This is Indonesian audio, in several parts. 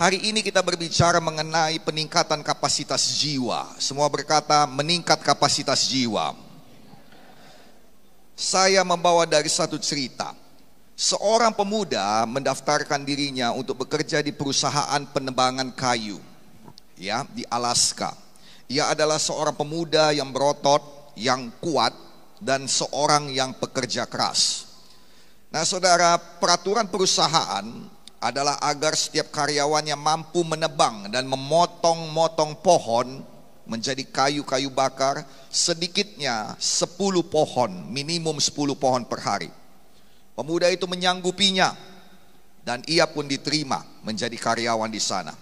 Hari ini kita berbicara mengenai peningkatan kapasitas jiwa. Semua berkata meningkat kapasitas jiwa. Saya membawa dari satu cerita. Seorang pemuda mendaftarkan dirinya untuk bekerja di perusahaan penebangan kayu ya di Alaska. Ia adalah seorang pemuda yang berotot, yang kuat dan seorang yang pekerja keras. Nah, Saudara, peraturan perusahaan adalah agar setiap karyawannya mampu menebang dan memotong-motong pohon menjadi kayu-kayu bakar sedikitnya 10 pohon, minimum 10 pohon per hari. Pemuda itu menyanggupinya dan ia pun diterima menjadi karyawan di sana.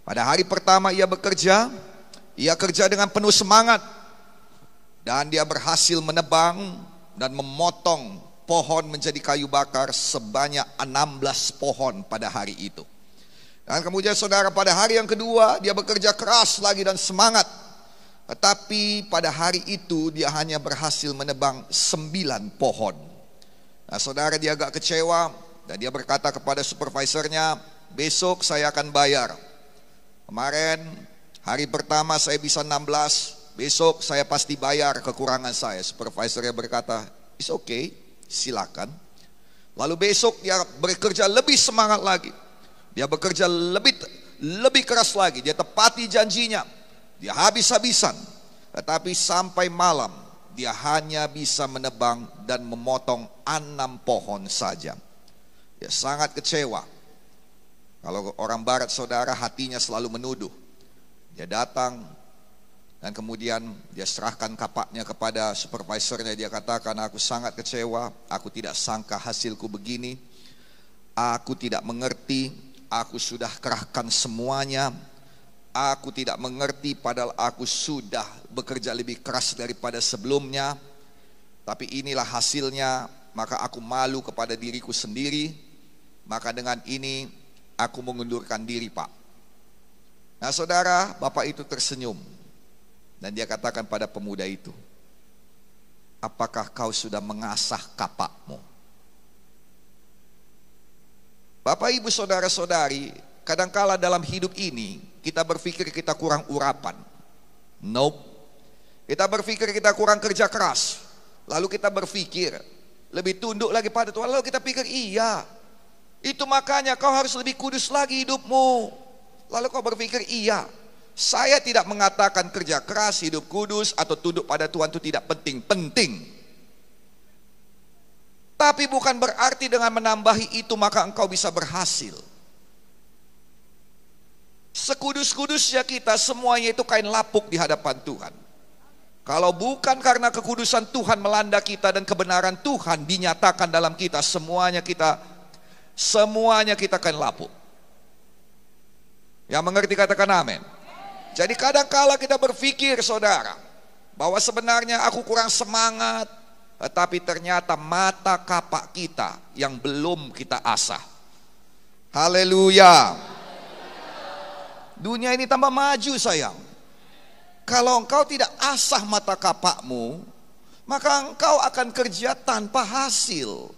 Pada hari pertama ia bekerja, ia kerja dengan penuh semangat dan dia berhasil menebang dan memotong pohon menjadi kayu bakar sebanyak 16 pohon pada hari itu. Dan kemudian saudara pada hari yang kedua dia bekerja keras lagi dan semangat. Tetapi pada hari itu dia hanya berhasil menebang 9 pohon. Nah saudara dia agak kecewa dan dia berkata kepada supervisornya, besok saya akan bayar. Kemarin hari pertama saya bisa 16, besok saya pasti bayar kekurangan saya. Supervisornya berkata, it's okay, silakan. Lalu besok dia bekerja lebih semangat lagi. Dia bekerja lebih lebih keras lagi. Dia tepati janjinya. Dia habis-habisan. Tetapi sampai malam dia hanya bisa menebang dan memotong enam pohon saja. Dia sangat kecewa. Kalau orang barat saudara hatinya selalu menuduh. Dia datang dan kemudian dia serahkan kapaknya kepada supervisornya. Dia katakan, aku sangat kecewa. Aku tidak sangka hasilku begini. Aku tidak mengerti. Aku sudah kerahkan semuanya. Aku tidak mengerti padahal aku sudah bekerja lebih keras daripada sebelumnya. Tapi inilah hasilnya. Maka aku malu kepada diriku sendiri. Maka dengan ini aku mengundurkan diri pak. Nah saudara, bapak itu tersenyum. Dan dia katakan pada pemuda itu, apakah kau sudah mengasah kapakmu? Bapak, ibu, saudara-saudari, kadangkala dalam hidup ini kita berpikir kita kurang urapan. Nope. Kita berpikir kita kurang kerja keras. Lalu kita berpikir lebih tunduk lagi pada Tuhan. Lalu kita pikir iya. Itu makanya kau harus lebih kudus lagi hidupmu. Lalu kau berpikir iya saya tidak mengatakan kerja keras, hidup kudus, atau tunduk pada Tuhan itu tidak penting. Penting. Tapi bukan berarti dengan menambahi itu maka engkau bisa berhasil. Sekudus-kudusnya kita semuanya itu kain lapuk di hadapan Tuhan. Kalau bukan karena kekudusan Tuhan melanda kita dan kebenaran Tuhan dinyatakan dalam kita, semuanya kita semuanya kita kain lapuk. Yang mengerti katakan amin. Jadi kadang-kala kita berpikir saudara, bahwa sebenarnya aku kurang semangat, tetapi ternyata mata kapak kita yang belum kita asah. Haleluya. Dunia ini tambah maju sayang. Kalau engkau tidak asah mata kapakmu, maka engkau akan kerja tanpa hasil.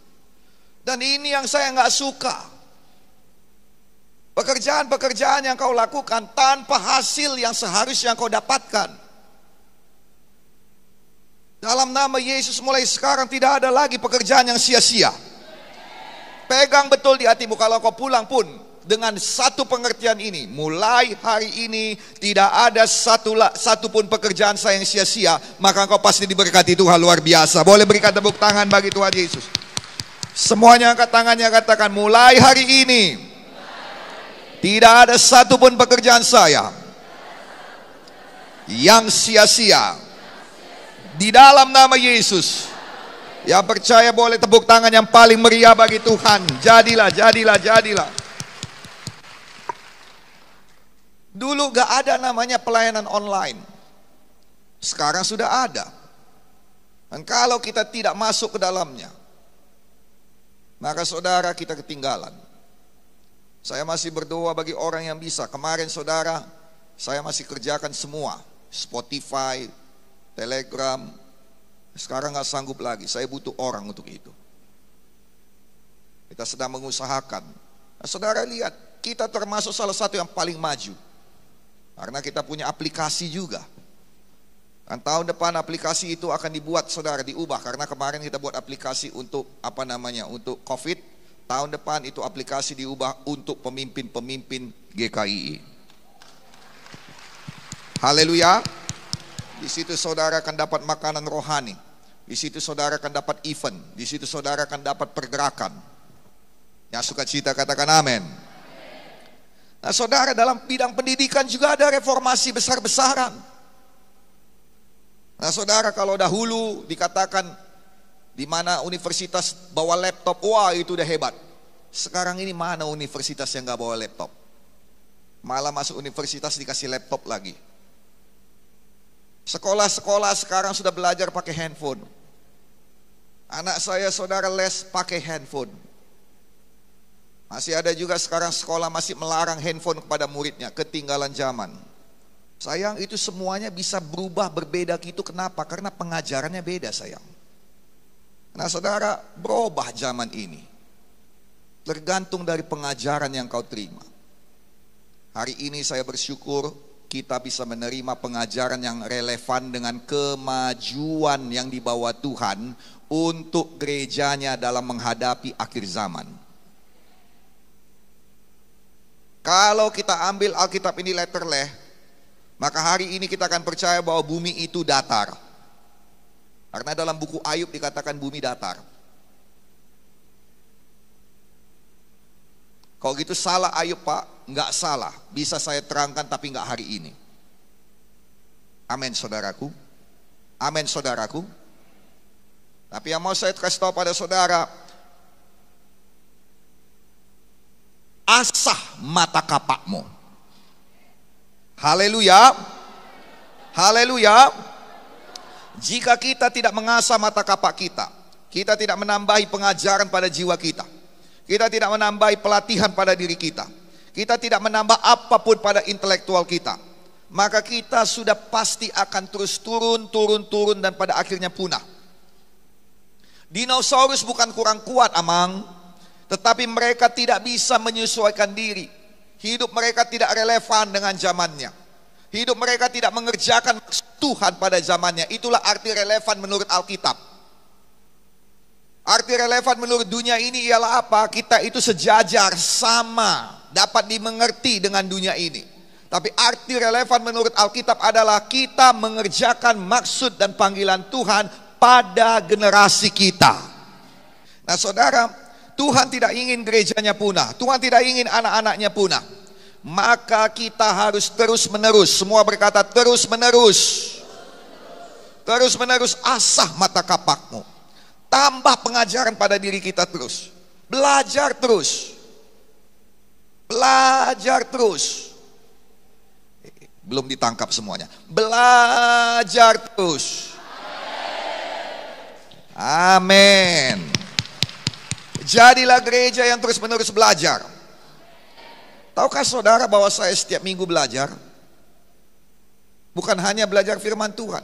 Dan ini yang saya nggak suka. Pekerjaan-pekerjaan yang kau lakukan tanpa hasil yang seharusnya kau dapatkan. Dalam nama Yesus mulai sekarang tidak ada lagi pekerjaan yang sia-sia. Pegang betul di hatimu kalau kau pulang pun dengan satu pengertian ini. Mulai hari ini tidak ada satu satu pun pekerjaan saya yang sia-sia, maka kau pasti diberkati Tuhan luar biasa. Boleh berikan tepuk tangan bagi Tuhan Yesus. Semuanya angkat tangannya katakan mulai hari ini tidak ada satupun pekerjaan saya yang sia-sia. Di dalam nama Yesus. Yang percaya boleh tepuk tangan yang paling meriah bagi Tuhan. Jadilah, jadilah, jadilah. Dulu gak ada namanya pelayanan online. Sekarang sudah ada. Dan kalau kita tidak masuk ke dalamnya, maka saudara kita ketinggalan. Saya masih berdoa bagi orang yang bisa. Kemarin saudara, saya masih kerjakan semua. Spotify, Telegram. Sekarang nggak sanggup lagi. Saya butuh orang untuk itu. Kita sedang mengusahakan. Nah, saudara lihat, kita termasuk salah satu yang paling maju. Karena kita punya aplikasi juga. Dan tahun depan aplikasi itu akan dibuat saudara diubah karena kemarin kita buat aplikasi untuk apa namanya untuk COVID Tahun depan itu aplikasi diubah untuk pemimpin-pemimpin GKI. Haleluya. Di situ saudara akan dapat makanan rohani. Di situ saudara akan dapat event. Di situ saudara akan dapat pergerakan. Yang suka cita katakan amin. Nah saudara dalam bidang pendidikan juga ada reformasi besar-besaran. Nah saudara kalau dahulu dikatakan di mana universitas bawa laptop, wah itu udah hebat. Sekarang ini mana universitas yang nggak bawa laptop? Malah masuk universitas dikasih laptop lagi. Sekolah-sekolah sekarang sudah belajar pakai handphone. Anak saya saudara les pakai handphone. Masih ada juga sekarang sekolah masih melarang handphone kepada muridnya, ketinggalan zaman. Sayang itu semuanya bisa berubah berbeda gitu kenapa? Karena pengajarannya beda sayang. Nah saudara, berubah zaman ini. Tergantung dari pengajaran yang kau terima. Hari ini saya bersyukur kita bisa menerima pengajaran yang relevan dengan kemajuan yang dibawa Tuhan untuk gerejanya dalam menghadapi akhir zaman. Kalau kita ambil Alkitab ini letter leh, maka hari ini kita akan percaya bahwa bumi itu datar. Karena dalam buku Ayub dikatakan bumi datar. Kalau gitu salah Ayub Pak, nggak salah. Bisa saya terangkan tapi nggak hari ini. Amin saudaraku. Amin saudaraku. Tapi yang mau saya kasih tahu pada saudara, asah mata kapakmu. Haleluya. Haleluya. Jika kita tidak mengasah mata kapak kita, kita tidak menambahi pengajaran pada jiwa kita, kita tidak menambahi pelatihan pada diri kita, kita tidak menambah apapun pada intelektual kita, maka kita sudah pasti akan terus turun, turun, turun, dan pada akhirnya punah. Dinosaurus bukan kurang kuat, Amang, tetapi mereka tidak bisa menyesuaikan diri. Hidup mereka tidak relevan dengan zamannya. Hidup mereka tidak mengerjakan Tuhan pada zamannya. Itulah arti relevan menurut Alkitab. Arti relevan menurut dunia ini ialah apa? Kita itu sejajar, sama, dapat dimengerti dengan dunia ini. Tapi arti relevan menurut Alkitab adalah kita mengerjakan maksud dan panggilan Tuhan pada generasi kita. Nah saudara, Tuhan tidak ingin gerejanya punah. Tuhan tidak ingin anak-anaknya punah maka kita harus terus-menerus. Semua berkata terus-menerus. Terus-menerus asah mata kapakmu. Tambah pengajaran pada diri kita terus. Belajar terus. Belajar terus. Belum ditangkap semuanya. Belajar terus. Amin. Jadilah gereja yang terus-menerus belajar Tahukah saudara bahwa saya setiap minggu belajar? Bukan hanya belajar firman Tuhan.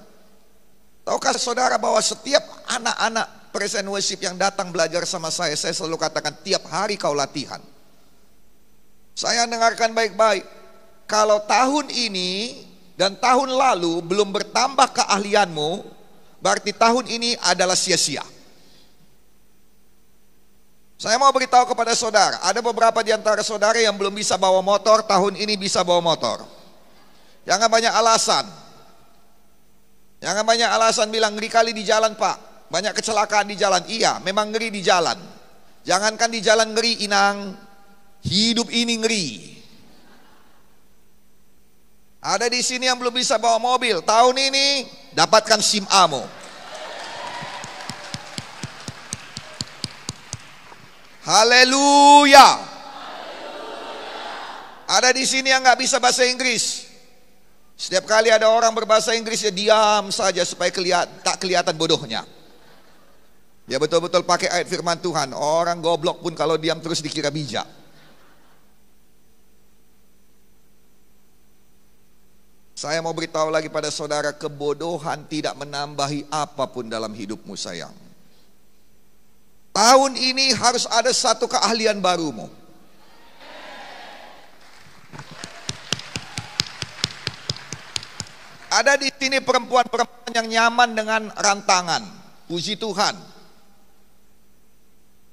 Tahukah saudara bahwa setiap anak-anak present worship yang datang belajar sama saya, saya selalu katakan tiap hari kau latihan. Saya dengarkan baik-baik. Kalau tahun ini dan tahun lalu belum bertambah keahlianmu, berarti tahun ini adalah sia-sia. Saya mau beritahu kepada saudara, ada beberapa di antara saudara yang belum bisa bawa motor, tahun ini bisa bawa motor. Jangan banyak alasan. Jangan banyak alasan bilang ngeri kali di jalan pak, banyak kecelakaan di jalan. Iya, memang ngeri di jalan. Jangankan di jalan ngeri inang, hidup ini ngeri. Ada di sini yang belum bisa bawa mobil, tahun ini dapatkan SIM A-mu. Haleluya. Ada di sini yang nggak bisa bahasa Inggris. Setiap kali ada orang berbahasa Inggris ya diam saja supaya kelihat, tak kelihatan bodohnya. Ya betul-betul pakai ayat firman Tuhan. Orang goblok pun kalau diam terus dikira bijak. Saya mau beritahu lagi pada saudara, kebodohan tidak menambahi apapun dalam hidupmu sayang. Tahun ini harus ada satu keahlian barumu. Ada di sini perempuan-perempuan yang nyaman dengan rantangan. Puji Tuhan.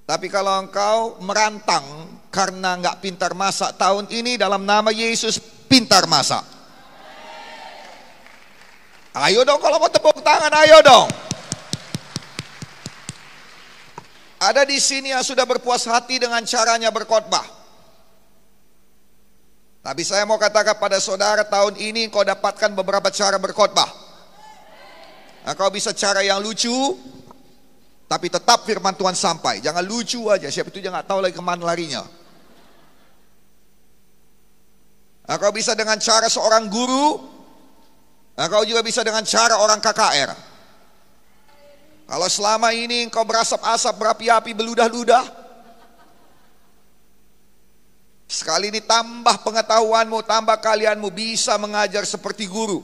Tapi kalau engkau merantang karena nggak pintar masak tahun ini dalam nama Yesus pintar masak. Ayo dong kalau mau tepuk tangan ayo dong. Ada di sini yang sudah berpuas hati dengan caranya berkhotbah. Tapi saya mau katakan pada saudara tahun ini kau dapatkan beberapa cara berkhotbah. Nah, kau bisa cara yang lucu, tapi tetap firman Tuhan sampai. Jangan lucu aja, siapa itu jangan tahu lagi kemana larinya. Nah, kau bisa dengan cara seorang guru, nah, kau juga bisa dengan cara orang KKR. Kalau selama ini engkau berasap-asap berapi-api beludah-ludah, sekali ini tambah pengetahuanmu, tambah kalianmu bisa mengajar seperti guru.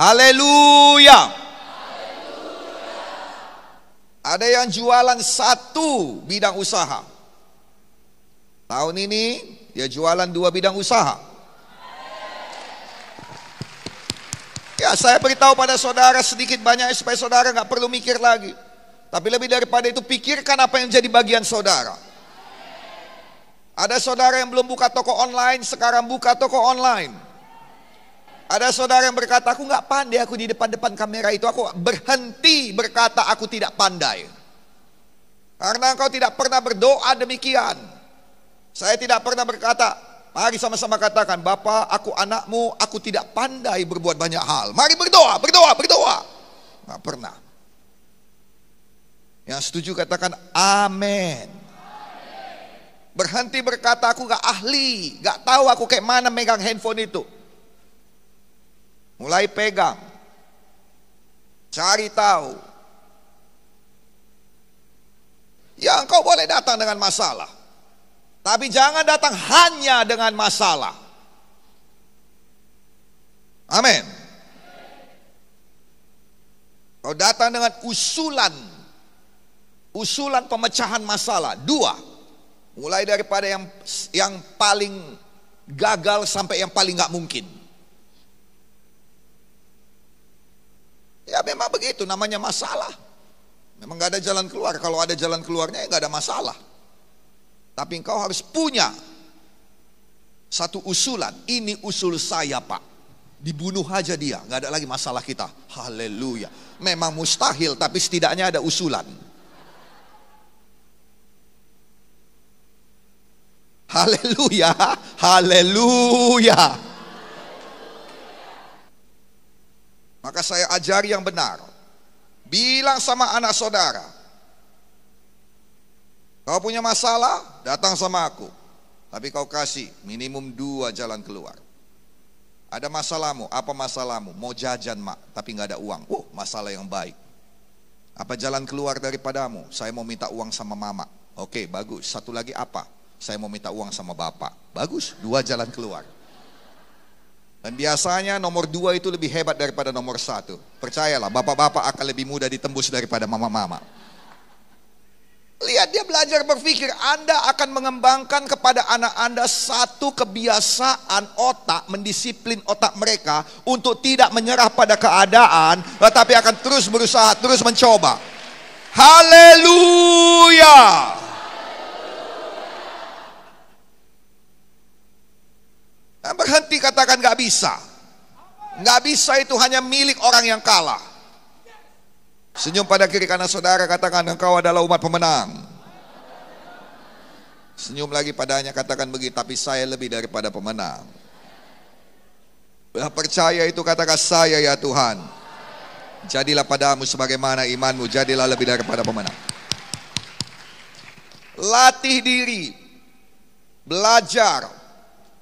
Haleluya. Ada yang jualan satu bidang usaha. Tahun ini dia jualan dua bidang usaha. Ya saya beritahu pada saudara sedikit banyak supaya saudara nggak perlu mikir lagi. Tapi lebih daripada itu pikirkan apa yang jadi bagian saudara. Ada saudara yang belum buka toko online, sekarang buka toko online. Ada saudara yang berkata, aku nggak pandai, aku di depan-depan kamera itu, aku berhenti berkata aku tidak pandai. Karena engkau tidak pernah berdoa demikian. Saya tidak pernah berkata, Mari sama-sama katakan, Bapa, aku anakmu, aku tidak pandai berbuat banyak hal. Mari berdoa, berdoa, berdoa. Nggak pernah. Yang setuju katakan, amin. Berhenti berkata, aku gak ahli, gak tahu aku kayak mana megang handphone itu. Mulai pegang. Cari tahu. Ya kau boleh datang dengan masalah. Tapi jangan datang hanya dengan masalah. Amin. Kau datang dengan usulan usulan pemecahan masalah dua. Mulai daripada yang yang paling gagal sampai yang paling gak mungkin. Ya memang begitu namanya masalah. Memang gak ada jalan keluar. Kalau ada jalan keluarnya ya nggak ada masalah. Tapi engkau harus punya satu usulan. Ini usul saya pak. Dibunuh aja dia, nggak ada lagi masalah kita. Haleluya. Memang mustahil tapi setidaknya ada usulan. Haleluya, haleluya. Maka saya ajari yang benar. Bilang sama anak saudara, Kau punya masalah, datang sama aku. Tapi kau kasih minimum dua jalan keluar. Ada masalahmu, apa masalahmu? Mau jajan mak, tapi nggak ada uang. Uh, masalah yang baik. Apa jalan keluar daripadamu? Saya mau minta uang sama mama. Oke, bagus. Satu lagi apa? Saya mau minta uang sama bapak. Bagus, dua jalan keluar. Dan biasanya nomor dua itu lebih hebat daripada nomor satu. Percayalah, bapak-bapak akan lebih mudah ditembus daripada mama-mama. Lihat dia belajar berpikir, Anda akan mengembangkan kepada anak Anda satu kebiasaan otak, mendisiplin otak mereka untuk tidak menyerah pada keadaan, tetapi akan terus berusaha, terus mencoba. Haleluya! Nah, berhenti katakan gak bisa. Gak bisa itu hanya milik orang yang kalah. Senyum pada kiri kanan saudara katakan engkau adalah umat pemenang. Senyum lagi padanya katakan begitu tapi saya lebih daripada pemenang. Percaya itu katakan saya ya Tuhan. Jadilah padamu sebagaimana imanmu, jadilah lebih daripada pemenang. Latih diri, belajar,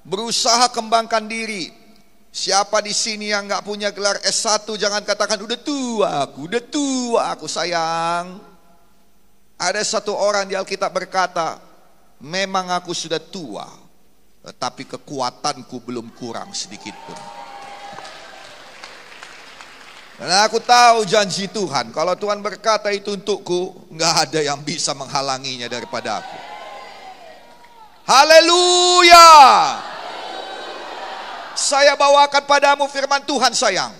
berusaha kembangkan diri, Siapa di sini yang nggak punya gelar S1 jangan katakan udah tua aku, udah tua aku sayang. Ada satu orang di Alkitab berkata, memang aku sudah tua, tapi kekuatanku belum kurang sedikit pun. Dan aku tahu janji Tuhan, kalau Tuhan berkata itu untukku, nggak ada yang bisa menghalanginya daripada aku. Haleluya! Saya bawakan padamu firman Tuhan sayang.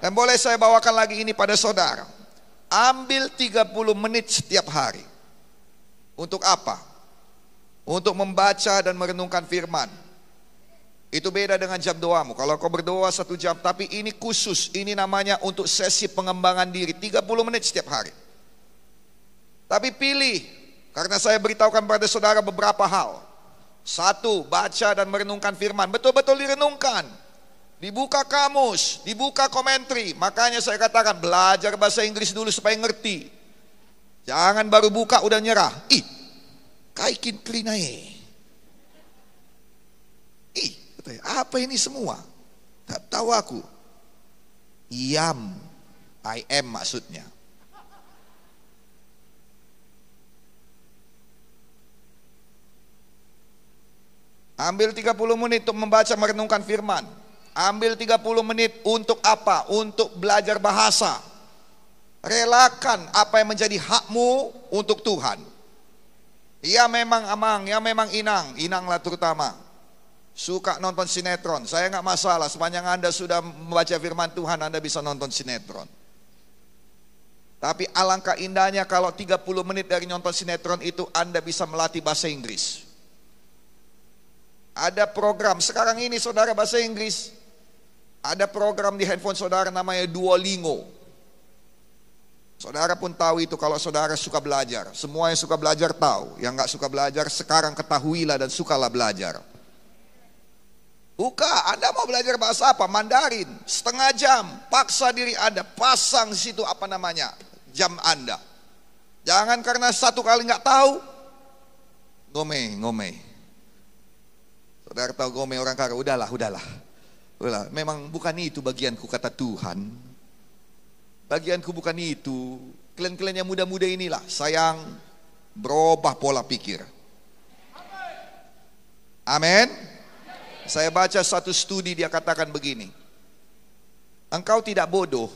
Dan boleh saya bawakan lagi ini pada saudara. Ambil 30 menit setiap hari. Untuk apa? Untuk membaca dan merenungkan firman. Itu beda dengan jam doamu. Kalau kau berdoa satu jam, tapi ini khusus. Ini namanya untuk sesi pengembangan diri. 30 menit setiap hari. Tapi pilih. Karena saya beritahukan pada saudara beberapa hal. Satu, baca dan merenungkan firman. Betul-betul direnungkan. Dibuka kamus, dibuka komentri Makanya saya katakan belajar bahasa Inggris dulu supaya ngerti. Jangan baru buka udah nyerah. Ih, kaikin klinai. Ih, apa ini semua? Tak tahu aku. Iam, I am maksudnya. Ambil 30 menit untuk membaca merenungkan firman. Ambil 30 menit untuk apa? Untuk belajar bahasa. Relakan apa yang menjadi hakmu untuk Tuhan. Ya memang amang, ya memang inang, inanglah terutama. Suka nonton sinetron, saya nggak masalah. Sepanjang Anda sudah membaca firman Tuhan, Anda bisa nonton sinetron. Tapi alangkah indahnya kalau 30 menit dari nonton sinetron itu Anda bisa melatih bahasa Inggris. Ada program, sekarang ini saudara bahasa Inggris, ada program di handphone saudara namanya Duolingo. Saudara pun tahu itu kalau saudara suka belajar. Semua yang suka belajar tahu. Yang nggak suka belajar sekarang ketahuilah dan sukalah belajar. Buka, Anda mau belajar bahasa apa? Mandarin. Setengah jam, paksa diri Anda, pasang situ apa namanya, jam Anda. Jangan karena satu kali nggak tahu, ngomeh, ngomeh. Saudara tahu gome orang karo, udahlah, udahlah. Udahlah, memang bukan itu bagianku kata Tuhan. Bagianku bukan itu. Kalian-kalian yang muda-muda inilah, sayang, berubah pola pikir. Amin. Saya baca satu studi dia katakan begini. Engkau tidak bodoh.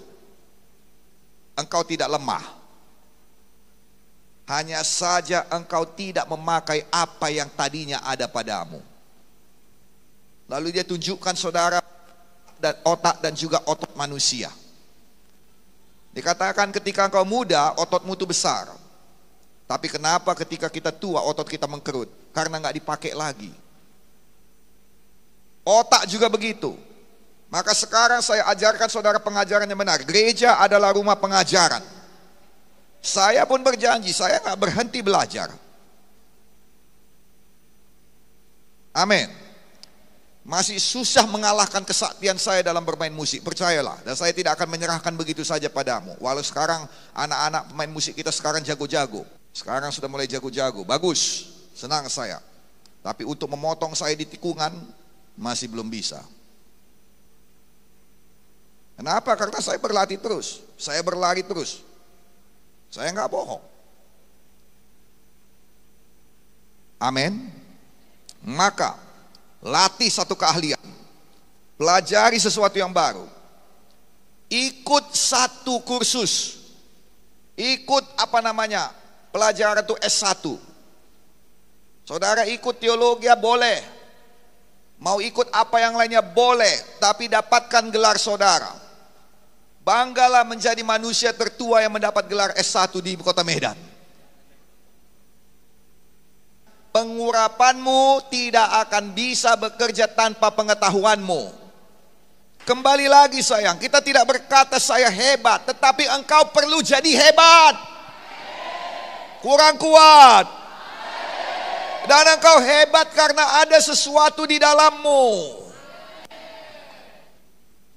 Engkau tidak lemah. Hanya saja engkau tidak memakai apa yang tadinya ada padamu. Lalu dia tunjukkan saudara dan otak dan juga otot manusia. Dikatakan ketika engkau muda, ototmu itu besar. Tapi kenapa ketika kita tua, otot kita mengkerut? Karena nggak dipakai lagi. Otak juga begitu. Maka sekarang saya ajarkan saudara pengajaran yang benar. Gereja adalah rumah pengajaran. Saya pun berjanji, saya nggak berhenti belajar. Amin. Masih susah mengalahkan kesaktian saya dalam bermain musik, percayalah. Dan saya tidak akan menyerahkan begitu saja padamu. Walau sekarang anak-anak pemain musik kita sekarang jago-jago. Sekarang sudah mulai jago-jago, bagus, senang saya. Tapi untuk memotong saya di tikungan, masih belum bisa. Kenapa? Karena saya berlatih terus, saya berlari terus. Saya nggak bohong. Amin. Maka Latih satu keahlian. Pelajari sesuatu yang baru. Ikut satu kursus. Ikut apa namanya? Pelajaran itu S1. Saudara ikut teologi ya boleh. Mau ikut apa yang lainnya boleh, tapi dapatkan gelar saudara. Banggalah menjadi manusia tertua yang mendapat gelar S1 di kota Medan. Pengurapanmu tidak akan bisa bekerja tanpa pengetahuanmu. Kembali lagi sayang, kita tidak berkata saya hebat, tetapi engkau perlu jadi hebat. Kurang kuat. Dan engkau hebat karena ada sesuatu di dalammu.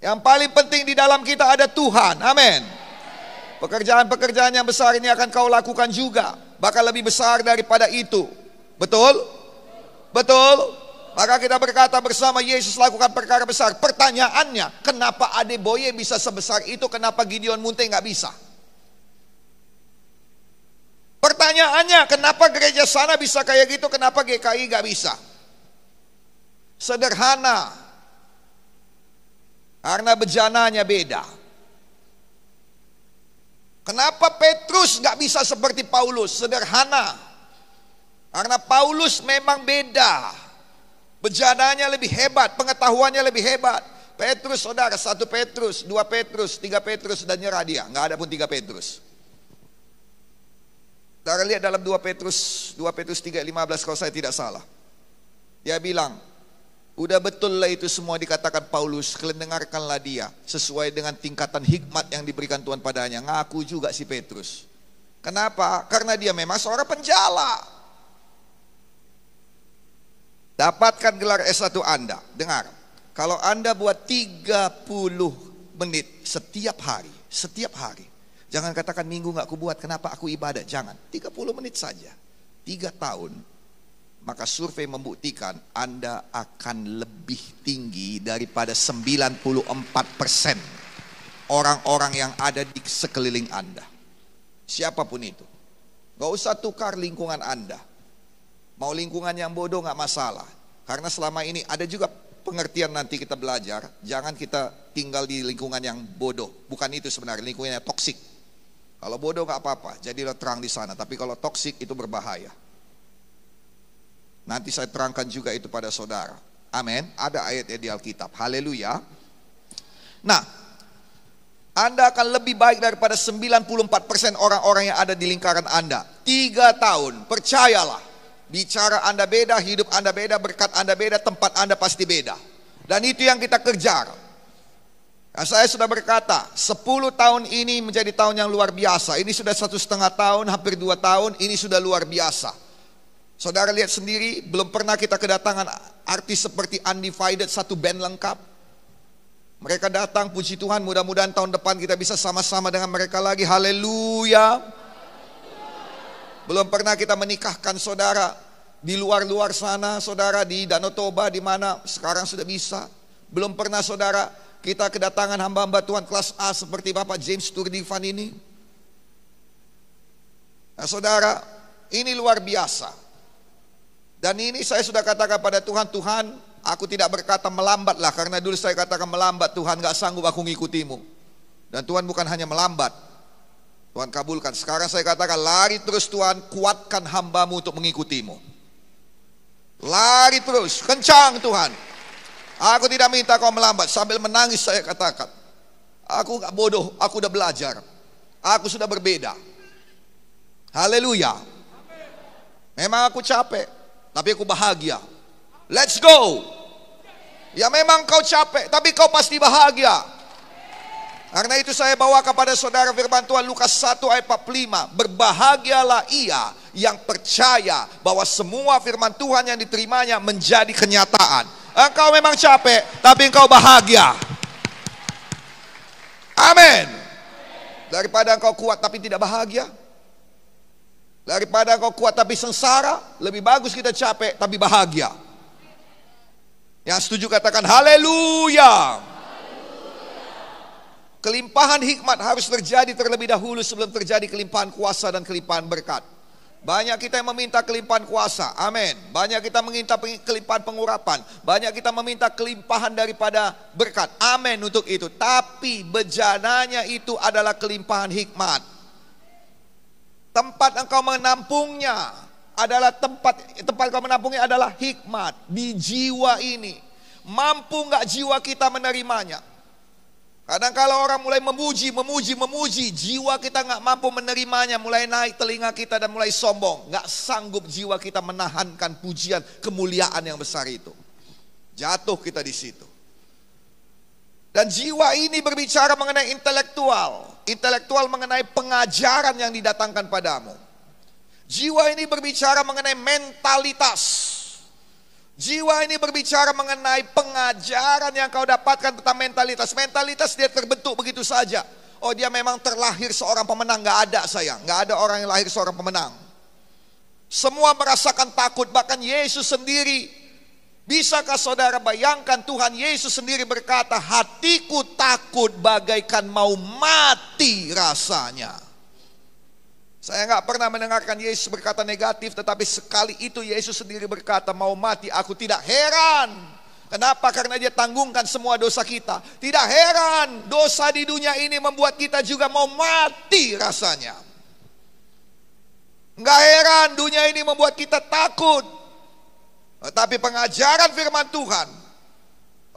Yang paling penting di dalam kita ada Tuhan. Amin. Pekerjaan-pekerjaan yang besar ini akan kau lakukan juga, bahkan lebih besar daripada itu. Betul? Betul? Maka kita berkata bersama Yesus lakukan perkara besar. Pertanyaannya, kenapa Adeboye bisa sebesar itu? Kenapa Gideon Munte nggak bisa? Pertanyaannya, kenapa gereja sana bisa kayak gitu? Kenapa GKI nggak bisa? Sederhana, karena bejananya beda. Kenapa Petrus nggak bisa seperti Paulus? Sederhana, karena Paulus memang beda. Bejananya lebih hebat, pengetahuannya lebih hebat. Petrus saudara, satu Petrus, dua Petrus, tiga Petrus dan nyerah dia. Nggak ada pun tiga Petrus. Saudara lihat dalam dua Petrus dua Petrus tiga lima belas kalau saya tidak salah. Dia bilang, Udah betul lah itu semua dikatakan Paulus, kelendengarkanlah dia sesuai dengan tingkatan hikmat yang diberikan Tuhan padanya. Ngaku juga si Petrus. Kenapa? Karena dia memang seorang penjala. Dapatkan gelar S1 Anda. Dengar, kalau Anda buat 30 menit setiap hari, setiap hari. Jangan katakan minggu nggak aku buat, kenapa aku ibadah? Jangan, 30 menit saja. 3 tahun, maka survei membuktikan Anda akan lebih tinggi daripada 94 persen orang-orang yang ada di sekeliling Anda. Siapapun itu. Gak usah tukar lingkungan Anda. Mau lingkungan yang bodoh nggak masalah. Karena selama ini ada juga pengertian nanti kita belajar, jangan kita tinggal di lingkungan yang bodoh. Bukan itu sebenarnya, lingkungan yang toksik. Kalau bodoh nggak apa-apa, jadilah terang di sana. Tapi kalau toksik itu berbahaya. Nanti saya terangkan juga itu pada saudara. Amin. Ada ayatnya di Alkitab. Haleluya. Nah, Anda akan lebih baik daripada 94% orang-orang yang ada di lingkaran Anda. Tiga tahun, percayalah. Bicara Anda beda, hidup Anda beda, berkat Anda beda, tempat Anda pasti beda. Dan itu yang kita kejar. Nah, saya sudah berkata, 10 tahun ini menjadi tahun yang luar biasa. Ini sudah satu setengah tahun, hampir dua tahun, ini sudah luar biasa. Saudara lihat sendiri, belum pernah kita kedatangan artis seperti Undivided, satu band lengkap. Mereka datang, puji Tuhan, mudah-mudahan tahun depan kita bisa sama-sama dengan mereka lagi. Haleluya. Belum pernah kita menikahkan saudara di luar-luar sana, saudara di Danau Toba di mana sekarang sudah bisa. Belum pernah saudara kita kedatangan hamba-hamba Tuhan kelas A seperti Bapak James Turdivan ini. Nah, saudara, ini luar biasa. Dan ini saya sudah katakan pada Tuhan, Tuhan, aku tidak berkata melambatlah karena dulu saya katakan melambat, Tuhan gak sanggup aku ngikutimu. Dan Tuhan bukan hanya melambat, Tuhan kabulkan. Sekarang saya katakan lari terus Tuhan kuatkan hambamu untuk mengikutimu. Lari terus, kencang Tuhan. Aku tidak minta kau melambat. Sambil menangis saya katakan. Aku gak bodoh, aku udah belajar. Aku sudah berbeda. Haleluya. Memang aku capek, tapi aku bahagia. Let's go. Ya memang kau capek, tapi kau pasti bahagia. Karena itu saya bawa kepada saudara firman Tuhan Lukas 1 ayat 45. Berbahagialah ia yang percaya bahwa semua firman Tuhan yang diterimanya menjadi kenyataan. Engkau memang capek, tapi engkau bahagia. Amin. Daripada engkau kuat tapi tidak bahagia. Daripada engkau kuat tapi sengsara, lebih bagus kita capek tapi bahagia. Yang setuju katakan haleluya. Kelimpahan hikmat harus terjadi terlebih dahulu sebelum terjadi kelimpahan kuasa dan kelimpahan berkat. Banyak kita yang meminta kelimpahan kuasa, amin. Banyak kita meminta kelimpahan pengurapan, banyak kita meminta kelimpahan daripada berkat, amin untuk itu. Tapi bejananya itu adalah kelimpahan hikmat. Tempat engkau menampungnya adalah tempat tempat engkau menampungnya adalah hikmat di jiwa ini. Mampu nggak jiwa kita menerimanya? Kadang kalau orang mulai memuji, memuji, memuji, jiwa kita nggak mampu menerimanya, mulai naik telinga kita dan mulai sombong, nggak sanggup jiwa kita menahankan pujian kemuliaan yang besar itu. Jatuh kita di situ. Dan jiwa ini berbicara mengenai intelektual, intelektual mengenai pengajaran yang didatangkan padamu. Jiwa ini berbicara mengenai mentalitas, Jiwa ini berbicara mengenai pengajaran yang kau dapatkan tentang mentalitas. Mentalitas dia terbentuk begitu saja. Oh dia memang terlahir seorang pemenang. Gak ada sayang. Gak ada orang yang lahir seorang pemenang. Semua merasakan takut. Bahkan Yesus sendiri. Bisakah saudara bayangkan Tuhan Yesus sendiri berkata. Hatiku takut bagaikan mau mati rasanya. Saya nggak pernah mendengarkan Yesus berkata negatif, tetapi sekali itu Yesus sendiri berkata, mau mati aku tidak heran. Kenapa? Karena dia tanggungkan semua dosa kita. Tidak heran dosa di dunia ini membuat kita juga mau mati rasanya. Nggak heran dunia ini membuat kita takut. Tetapi pengajaran firman Tuhan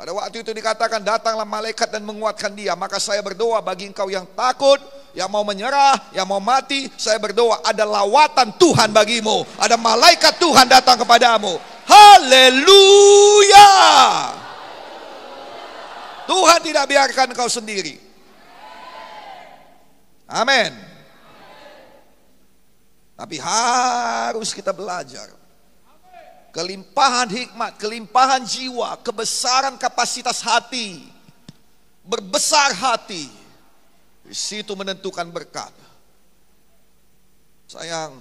pada waktu itu dikatakan datanglah malaikat dan menguatkan dia. Maka saya berdoa bagi engkau yang takut, yang mau menyerah, yang mau mati. Saya berdoa ada lawatan Tuhan bagimu. Ada malaikat Tuhan datang kepadamu. Haleluya. Tuhan tidak biarkan kau sendiri. Amin. Tapi harus kita belajar kelimpahan hikmat, kelimpahan jiwa, kebesaran kapasitas hati, berbesar hati. Di situ menentukan berkat. Sayang,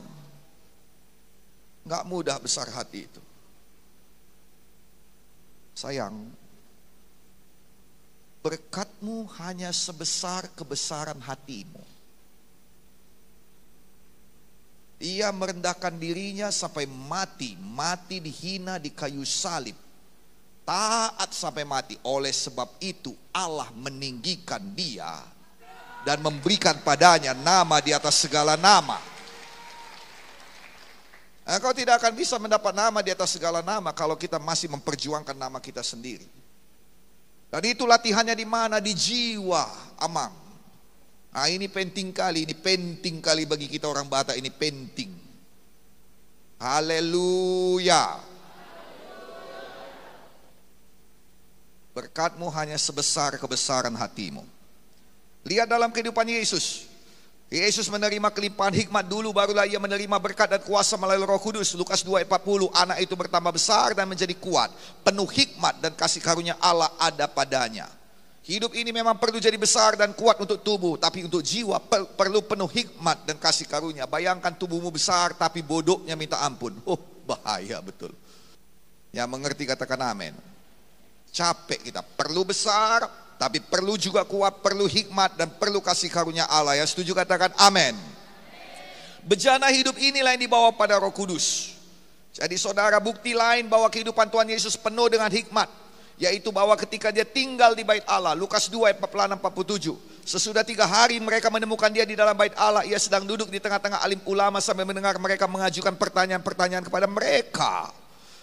nggak mudah besar hati itu. Sayang, berkatmu hanya sebesar kebesaran hatimu. Ia merendahkan dirinya sampai mati, mati dihina di kayu salib. Taat sampai mati. Oleh sebab itu Allah meninggikan dia dan memberikan padanya nama di atas segala nama. Engkau tidak akan bisa mendapat nama di atas segala nama kalau kita masih memperjuangkan nama kita sendiri. Dan itu latihannya di mana? Di jiwa, amang. Nah, ini penting kali, ini penting kali bagi kita orang Batak, ini penting. Haleluya. Berkatmu hanya sebesar kebesaran hatimu. Lihat dalam kehidupan Yesus. Yesus menerima kelimpahan hikmat dulu barulah ia menerima berkat dan kuasa melalui Roh Kudus. Lukas 2:40, anak itu bertambah besar dan menjadi kuat, penuh hikmat dan kasih karunia Allah ada padanya. Hidup ini memang perlu jadi besar dan kuat untuk tubuh, tapi untuk jiwa per perlu penuh hikmat dan kasih karunia. Bayangkan tubuhmu besar tapi bodohnya minta ampun. Oh, bahaya betul. Yang mengerti katakan amin. Capek kita, perlu besar tapi perlu juga kuat, perlu hikmat dan perlu kasih karunia Allah. Ya setuju katakan amin. Bejana hidup inilah yang dibawa pada Roh Kudus. Jadi saudara bukti lain bahwa kehidupan Tuhan Yesus penuh dengan hikmat yaitu bahwa ketika dia tinggal di bait Allah, Lukas 2 ayat 47. Sesudah tiga hari mereka menemukan dia di dalam bait Allah, ia sedang duduk di tengah-tengah alim ulama sambil mendengar mereka mengajukan pertanyaan-pertanyaan kepada mereka.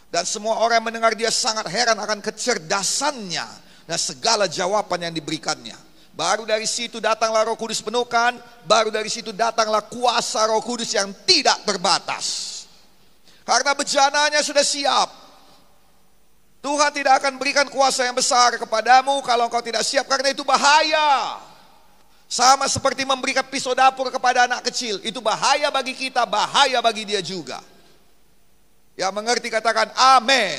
Dan semua orang yang mendengar dia sangat heran akan kecerdasannya dan segala jawaban yang diberikannya. Baru dari situ datanglah roh kudus penuhkan, baru dari situ datanglah kuasa roh kudus yang tidak terbatas. Karena bejananya sudah siap, Tuhan tidak akan berikan kuasa yang besar kepadamu kalau engkau tidak siap karena itu bahaya. Sama seperti memberikan pisau dapur kepada anak kecil, itu bahaya bagi kita, bahaya bagi dia juga. Yang mengerti katakan amin.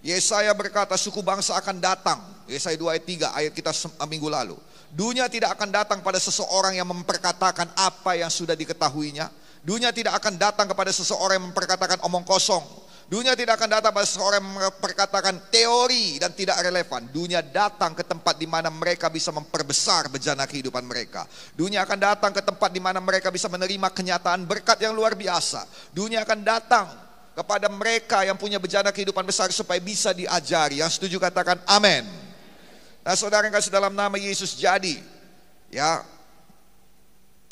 Yesaya berkata suku bangsa akan datang. Yesaya 2 ayat 3 ayat kita eh, minggu lalu. Dunia tidak akan datang pada seseorang yang memperkatakan apa yang sudah diketahuinya. Dunia tidak akan datang kepada seseorang yang memperkatakan omong kosong. Dunia tidak akan datang pada seorang perkataan teori dan tidak relevan. Dunia datang ke tempat di mana mereka bisa memperbesar bejana kehidupan mereka. Dunia akan datang ke tempat di mana mereka bisa menerima kenyataan berkat yang luar biasa. Dunia akan datang kepada mereka yang punya bejana kehidupan besar supaya bisa diajari. Yang setuju katakan amin. Nah saudara yang kasih dalam nama Yesus jadi. Ya,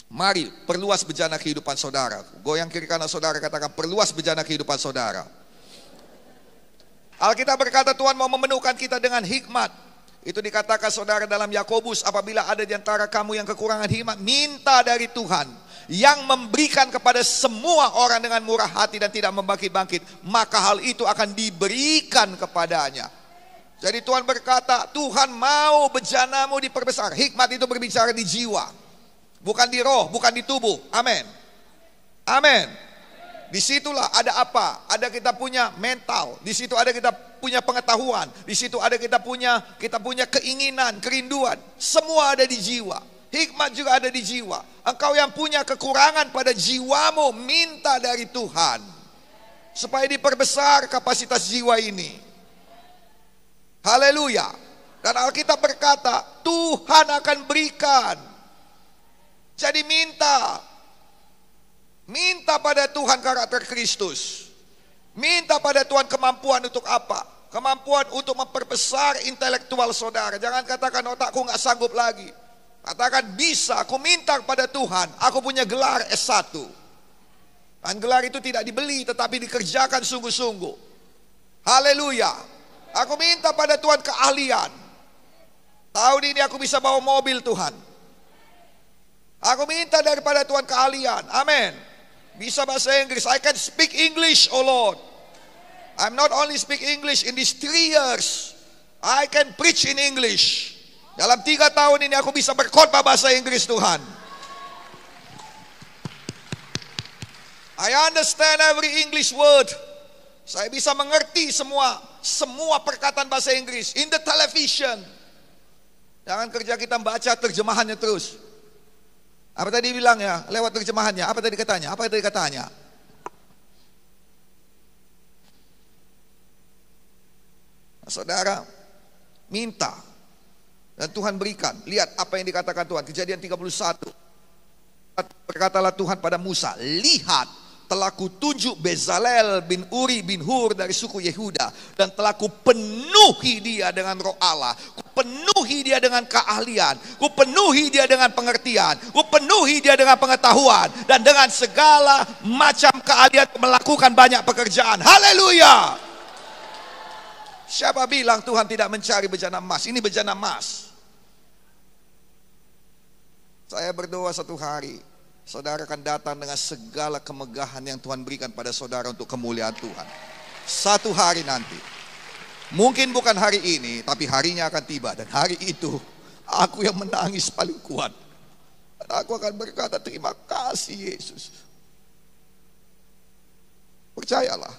Mari perluas bejana kehidupan saudara. Goyang kiri kanan saudara katakan perluas bejana kehidupan saudara. Alkitab berkata Tuhan mau memenuhkan kita dengan hikmat. Itu dikatakan saudara dalam Yakobus apabila ada di antara kamu yang kekurangan hikmat, minta dari Tuhan yang memberikan kepada semua orang dengan murah hati dan tidak membangkit-bangkit, maka hal itu akan diberikan kepadanya. Jadi Tuhan berkata, Tuhan mau bejanamu diperbesar. Hikmat itu berbicara di jiwa, bukan di roh, bukan di tubuh. Amin. Amin disitulah ada apa? Ada kita punya mental, di situ ada kita punya pengetahuan, di situ ada kita punya kita punya keinginan, kerinduan. Semua ada di jiwa. Hikmat juga ada di jiwa. Engkau yang punya kekurangan pada jiwamu minta dari Tuhan supaya diperbesar kapasitas jiwa ini. Haleluya. Dan Alkitab berkata, Tuhan akan berikan. Jadi minta, Minta pada Tuhan karakter Kristus. Minta pada Tuhan kemampuan untuk apa? Kemampuan untuk memperbesar intelektual saudara. Jangan katakan otakku nggak sanggup lagi. Katakan bisa, aku minta pada Tuhan. Aku punya gelar S1. Dan gelar itu tidak dibeli tetapi dikerjakan sungguh-sungguh. Haleluya. Aku minta pada Tuhan keahlian. Tahun ini aku bisa bawa mobil Tuhan. Aku minta daripada Tuhan keahlian. Amin bisa bahasa Inggris. I can speak English, oh Lord. I'm not only speak English in these three years. I can preach in English. Dalam tiga tahun ini aku bisa berkhotbah bahasa Inggris Tuhan. I understand every English word. Saya bisa mengerti semua semua perkataan bahasa Inggris in the television. Jangan kerja kita baca terjemahannya terus. Apa tadi bilang ya? Lewat terjemahannya. Apa tadi katanya? Apa tadi katanya? Saudara, minta. Dan Tuhan berikan. Lihat apa yang dikatakan Tuhan. Kejadian 31. Berkatalah Tuhan pada Musa, lihat telah kutunjuk Bezalel bin Uri bin Hur dari suku Yehuda dan telah kupenuhi dia dengan roh Allah kupenuhi dia dengan keahlian kupenuhi dia dengan pengertian kupenuhi dia dengan pengetahuan dan dengan segala macam keahlian melakukan banyak pekerjaan haleluya siapa bilang Tuhan tidak mencari bejana emas ini bejana emas saya berdoa satu hari Saudara akan datang dengan segala kemegahan yang Tuhan berikan pada saudara untuk kemuliaan Tuhan. Satu hari nanti. Mungkin bukan hari ini, tapi harinya akan tiba. Dan hari itu, aku yang menangis paling kuat. Dan aku akan berkata, terima kasih Yesus. Percayalah,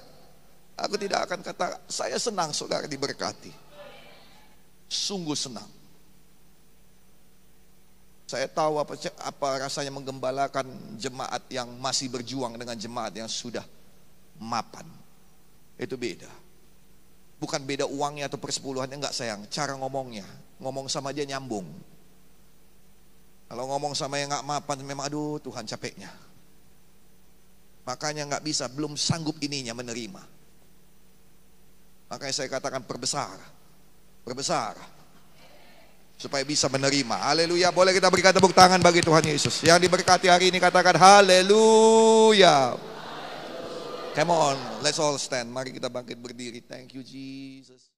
aku tidak akan kata, saya senang saudara diberkati. Sungguh senang saya tahu apa, apa rasanya menggembalakan jemaat yang masih berjuang dengan jemaat yang sudah mapan. Itu beda. Bukan beda uangnya atau persepuluhannya, enggak sayang. Cara ngomongnya, ngomong sama dia nyambung. Kalau ngomong sama yang enggak mapan, memang aduh Tuhan capeknya. Makanya enggak bisa, belum sanggup ininya menerima. Makanya saya katakan perbesar, perbesar, supaya bisa menerima. Haleluya. Boleh kita berikan tepuk tangan bagi Tuhan Yesus. Yang diberkati hari ini katakan haleluya. Come on, let's all stand. Mari kita bangkit berdiri. Thank you Jesus.